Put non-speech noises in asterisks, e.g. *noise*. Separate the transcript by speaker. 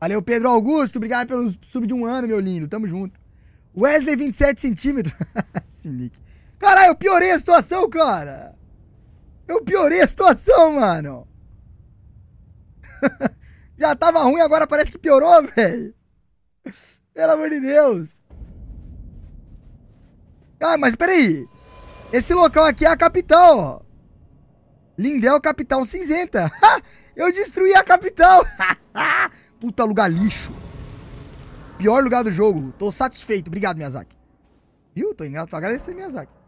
Speaker 1: Valeu, Pedro Augusto. Obrigado pelo sub de um ano, meu lindo. Tamo junto. Wesley, 27 centímetros. Sinic. *laughs* Caralho, eu piorei a situação, cara. Eu piorei a situação, mano. *laughs* Já tava ruim, agora parece que piorou, velho. Pelo amor de Deus. Ah, mas peraí. Esse local aqui é a capital, ó. Lindel, capital cinzenta. *laughs* eu destruí a capital puta lugar lixo. Pior lugar do jogo. Tô satisfeito. Obrigado, Miyazaki. Viu? Tô, tô agradecendo, Miyazaki.